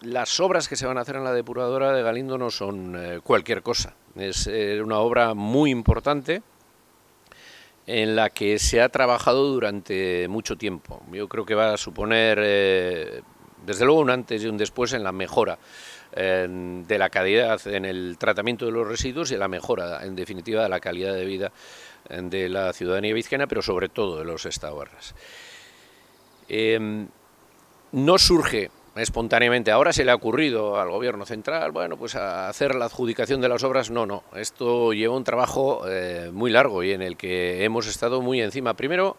las obras que se van a hacer en la depuradora de Galindo no son eh, cualquier cosa. Es eh, una obra muy importante en la que se ha trabajado durante mucho tiempo. Yo creo que va a suponer, eh, desde luego, un antes y un después en la mejora de la calidad, en el tratamiento de los residuos y la mejora, en definitiva, de la calidad de vida de la ciudadanía vizcaína, pero sobre todo de los estabarras. Em, no surge espontáneamente. Ahora se le ha ocurrido al gobierno central, bueno, pues hacer la adjudicación de las obras. No, no. Esto lleva un trabajo eh, muy largo y en el que hemos estado muy encima. Primero,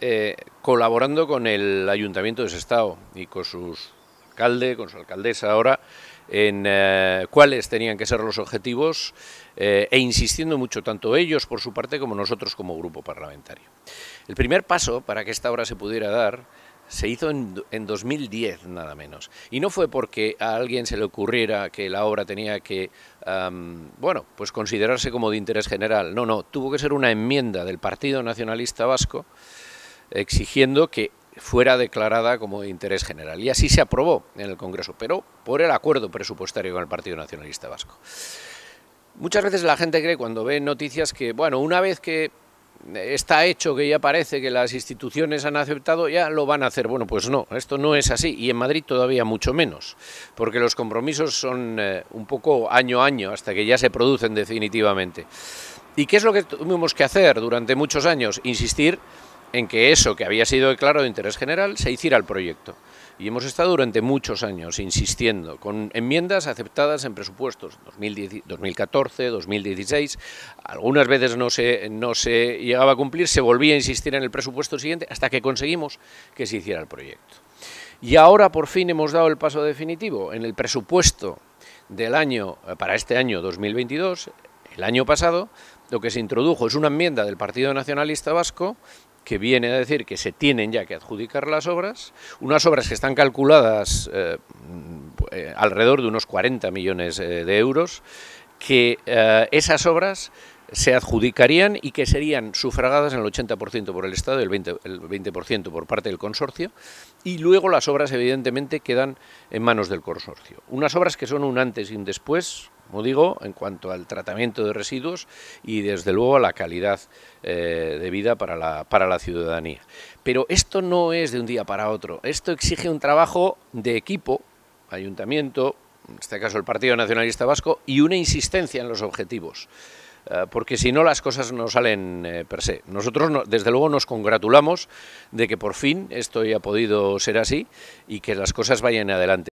eh, colaborando con el Ayuntamiento de Estado... y con sus alcalde, con su alcaldesa ahora, en eh, cuáles tenían que ser los objetivos e insistiendo mucho, tanto ellos por su parte como nosotros como grupo parlamentario. El primer paso para que esta obra se pudiera dar se hizo en, 2010, nada menos. Y no fue porque a alguien se le ocurriera que la obra tenía que, bueno, pues considerarse como de interés general. No, no, tuvo que ser una enmienda del Partido Nacionalista Vasco exigiendo que fuera declarada como de interés general. Y así se aprobó en el Congreso, pero por el acuerdo presupuestario con el Partido Nacionalista Vasco. Muchas veces la gente cree cuando ve noticias que, bueno, una vez que está hecho, que ya parece que las instituciones han aceptado, ya lo van a hacer. Bueno, pues no, esto no es así y en Madrid todavía mucho menos, porque los compromisos son eh, un poco año a año hasta que ya se producen definitivamente. ¿Y qué es lo que tuvimos que hacer durante muchos años? Insistir en que eso que había sido declarado de interés general se hiciera el proyecto. Y hemos estado durante muchos años insistiendo, con enmiendas aceptadas en presupuestos 2014, 2016. Algunas veces no se, no se llegaba a cumplir, se volvía a insistir en el presupuesto siguiente hasta que conseguimos que se hiciera el proyecto. Y ahora por fin hemos dado el paso definitivo. En el presupuesto del año, eh, para este año 2022, el año pasado, lo que se introdujo es una enmienda del Partido Nacionalista Vasco que viene a decir que se tienen ya que adjudicar las obras, unas obras que están calculadas eh, eh, alrededor de unos 40 millones eh, de euros, que esas obras se adjudicarían y que serían sufragadas en el 80% por el Estado y el 20%, el 20 por parte del consorcio, y luego las obras evidentemente quedan en manos del consorcio. Unas obras que son un antes y un después, como digo, en cuanto al tratamiento de residuos y desde luego a la calidad eh, de vida para la, para la ciudadanía. Pero esto no es de un día para otro, esto exige un trabajo de equipo, ayuntamiento, en este caso el Partido Nacionalista Vasco, y una insistencia en los objetivos eh, porque si no las cosas no salen eh, per se. Nosotros desde luego nos congratulamos de que por fin esto haya podido ser así y que las cosas vayan adelante.